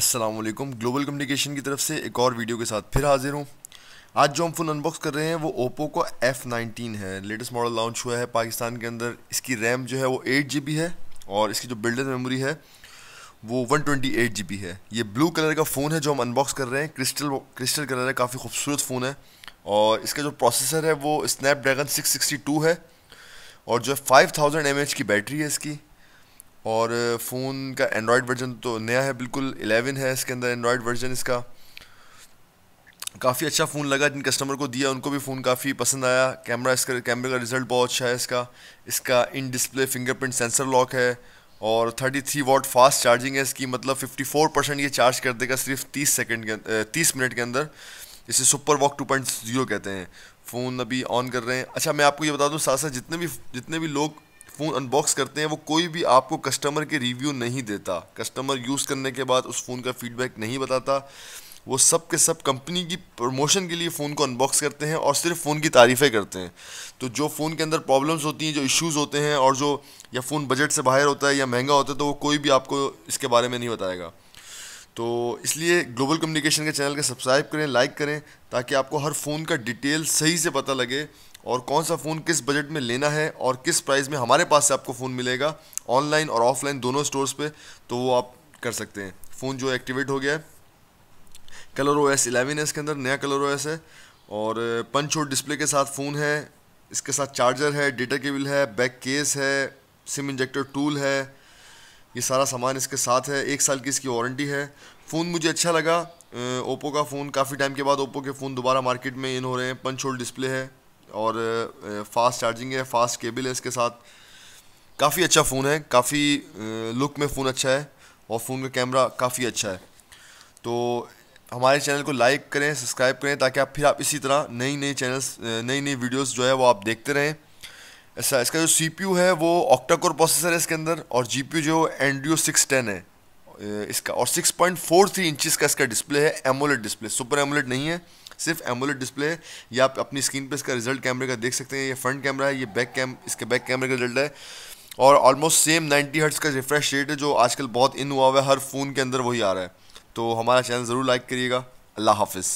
अस्सलाम वालेकुम global communication की तरफ से एक और वीडियो के साथ फिर हाजिर हूँ आज जो हम फ़ोन अनबॉक्स कर रहे हैं वो ओप्पो का एफ़ नाइनटीन है लेटेस्ट मॉडल लॉन्च हुआ है पाकिस्तान के अंदर इसकी रैम जो है वो एट जी बी है और इसकी जो बिल्डर मेमोरी है वो वन ट्वेंटी एट जी बी है ये ब्लू कलर का फ़ोन है जो हम अनबॉक्स कर रहे हैं क्रिस्टल क्रिस्टल कलर है काफ़ी खूबसूरत फ़ोन है और इसका जो प्रोसेसर है वो स्नैपड्रैगन सिक्स सिक्सटी टू है और जो है फाइव थाउजेंड एम एच की बैटरी है इसकी और फ़ोन का एंड्रॉयड वर्जन तो नया है बिल्कुल एलेवन है इसके अंदर एंड्रॉयड वर्जन इसका काफ़ी अच्छा फ़ोन लगा जिन कस्टमर को दिया उनको भी फ़ोन काफ़ी पसंद आया कैमरा इसका कैमरे का रिज़ल्ट बहुत अच्छा है इसका इसका in display fingerprint sensor lock है और 33 वॉट फास्ट चार्जिंग है इसकी मतलब 54 परसेंट ये चार्ज कर देगा सिर्फ 30 सेकंड के तीस मिनट के अंदर इसे सुपर वॉक टू कहते हैं फ़ोन अभी ऑन कर रहे हैं अच्छा मैं आपको ये बता दूँ साथ साथ जितने भी जितने भी लोग फ़ोन अनबॉक्स करते हैं वो कोई भी आपको कस्टमर के रिव्यू नहीं देता कस्टमर यूज़ करने के बाद उस फ़ोन का फीडबैक नहीं बताता वो सब के सब कंपनी की प्रमोशन के लिए फ़ोन को अनबॉक्स करते हैं और सिर्फ फ़ोन की तारीफ़ें करते हैं तो जो फ़ोन के अंदर प्रॉब्लम्स होती हैं जो इश्यूज़ होते हैं और जो या फ़ोन बजट से बाहर होता है या महंगा होता है तो वो कोई भी आपको इसके बारे में नहीं बताएगा तो इसलिए ग्लोबल कम्युनिकेशन के चैनल का सब्सक्राइब करें लाइक करें ताकि आपको हर फ़ोन का डिटेल सही से पता लगे और कौन सा फ़ोन किस बजट में लेना है और किस प्राइस में हमारे पास से आपको फ़ोन मिलेगा ऑनलाइन और ऑफलाइन दोनों स्टोर्स पे तो वो आप कर सकते हैं फ़ोन जो एक्टिवेट हो गया है कलर ओ एस इलेवन है इसके अंदर नया कलर ओ एस है और पंच और डिस्प्ले के साथ फ़ोन है इसके साथ चार्जर है डेटा केबल है बैक केस है सिम इंजेक्टर टूल है ये सारा सामान इसके साथ है एक साल की इसकी वारंटी है फ़ोन मुझे अच्छा लगा ओप्पो का फ़ोन काफ़ी टाइम के बाद ओप्पो के फ़ोन दोबारा मार्केट में इन हो रहे हैं पंच होल्ड डिस्प्ले है और फास्ट चार्जिंग है फास्ट केबल है इसके साथ काफ़ी अच्छा फ़ोन है काफ़ी लुक में फ़ोन अच्छा है और फ़ोन का कैमरा काफ़ी अच्छा है तो हमारे चैनल को लाइक करें सब्सक्राइब करें ताकि आप फिर आप इसी तरह नई नई चैनल्स नई नई वीडियोस जो है वो आप देखते रहें ऐसा इसका जो सी है वो ऑक्टाकोर प्रोसेसर है इसके अंदर और जी जो एनडीओ सिक्स टेन है इसका और सिक्स पॉइंट फोर थ्री का इसका डिस्प्ले है एमोलेट डिस्प्ले सुपर एमोलेट नहीं है सिर्फ एमोलेट डिस्प्ले या आप अपनी स्क्रीन पे इसका रिजल्ट कैमरे का देख सकते हैं ये फ्रंट कैमरा है ये बैक कैम इसके बैक कैमरे का रिजल्ट है और ऑलमोस्ट सेम 90 हर्ट्स का रिफ्रेश रेट है जो आजकल बहुत इन हुआ हुआ है हर फ़ोन के अंदर वही आ रहा है तो हमारा चैनल ज़रूर लाइक करिएगा अल्लाह हाफिज़